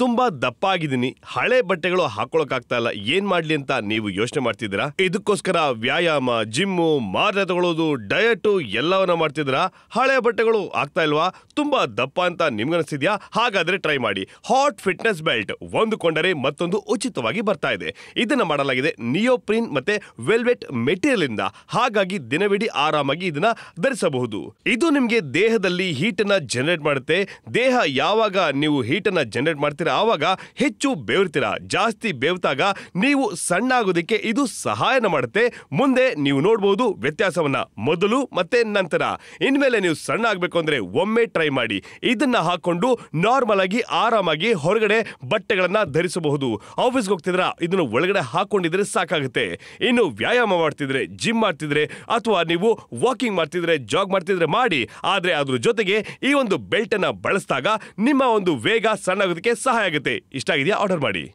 ತುಂಬಾ ದಪ್ಪ ಆಗಿದ್ದೀನಿ ಹಳೆ ಬಟ್ಟೆಗಳು ಆಗ್ತಾ ಇಲ್ಲ ಏನ್ ಮಾಡ್ಲಿ ಅಂತ ನೀವು ಯೋಚನೆ ಮಾಡ್ತಿದ್ದೀರಾ ಇದಕ್ಕೋಸ್ಕರ ವ್ಯಾಯಾಮ ಜಿಮ್ಮು ಮಾರಾಟ ತಗೊಳ್ಳೋದು ಡಯಟು ಎಲ್ಲವನ್ನ ಮಾಡ್ತಿದ್ದೀರಾ ಹಳೆ ಬಟ್ಟೆಗಳು ಆಗ್ತಾ ಇಲ್ವಾ ತುಂಬಾ ದಪ್ಪ ಅಂತ ಅನಿಸ್ತಿದ್ಯಾ ಹಾಗಾದ್ರೆ ಟ್ರೈ ಮಾಡಿ ಹಾಟ್ ಫಿಟ್ನೆಸ್ ಬೆಲ್ಟ್ ಒಂದು ಕೊಂಡರೆ ಮತ್ತೊಂದು ಉಚಿತವಾಗಿ ಬರ್ತಾ ಇದೆ ಇದನ್ನ ಮಾಡಲಾಗಿದೆ ನಿಯೋಪ್ರಿನ್ ಮತ್ತೆ ವೆಲ್ವೆಟ್ ಮೆಟೀರಿಯಲ್ ಇಂದ ಹಾಗಾಗಿ ದಿನವಿಡೀ ಆರಾಮಾಗಿ ಇದನ್ನ ಧರಿಸಬಹುದು ಇದು ನಿಮ್ಗೆ ದೇಹದಲ್ಲಿ ಹೀಟ್ ಅನ್ನ ಜನರೇಟ್ ಮಾಡುತ್ತೆ ದೇಹ ಯಾವಾಗ ನೀವು ಹೀಟ್ ಅನ್ನ ಜನರೇಟ್ ಮಾಡ್ತೀರ ಮಾಡ್ತೀರಾ ಆವಾಗ ಹೆಚ್ಚು ಬೇವ್ತೀರಾ ಜಾಸ್ತಿ ಬೇವ್ತಾಗ ನೀವು ಸಣ್ಣ ಆಗೋದಕ್ಕೆ ಇದು ಸಹಾಯ ಮಾಡುತ್ತೆ ಮುಂದೆ ನೀವು ನೋಡಬಹುದು ವ್ಯತ್ಯಾಸವನ್ನ ಮೊದಲು ಮತ್ತೆ ನಂತರ ಇನ್ಮೇಲೆ ನೀವು ಸಣ್ಣ ಆಗಬೇಕು ಅಂದ್ರೆ ಒಮ್ಮೆ ಟ್ರೈ ಮಾಡಿ ಇದನ್ನ ಹಾಕೊಂಡು ನಾರ್ಮಲ್ ಆಗಿ ಆರಾಮಾಗಿ ಹೊರಗಡೆ ಬಟ್ಟೆಗಳನ್ನ ಧರಿಸಬಹುದು ಆಫೀಸ್ಗೆ ಹೋಗ್ತಿದ್ರ ಇದನ್ನ ಒಳಗಡೆ ಹಾಕೊಂಡಿದ್ರೆ ಸಾಕಾಗುತ್ತೆ ಇನ್ನು ವ್ಯಾಯಾಮ ಮಾಡ್ತಿದ್ರೆ ಜಿಮ್ ಮಾಡ್ತಿದ್ರೆ ಅಥವಾ ನೀವು ವಾಕಿಂಗ್ ಮಾಡ್ತಿದ್ರೆ ಜಾಗ್ ಮಾಡ್ತಿದ್ರೆ ಮಾಡಿ ಆದ್ರೆ ಅದ್ರ ಜೊತೆಗೆ ಈ ಒಂದು ಬೆಲ್ಟ್ ಅನ್ನ ಬಳಸಿದಾಗ ನಿಮ್ಮ ಒಂದು ವೇಗ ಸಣ್ಣ ಆಗೋದಕ್ಕೆ ಹಾಗೆ ಆಗುತ್ತೆ ಇಷ್ಟ ಆಗಿದೆಯಾ ಆರ್ಡರ್ ಮಾಡಿ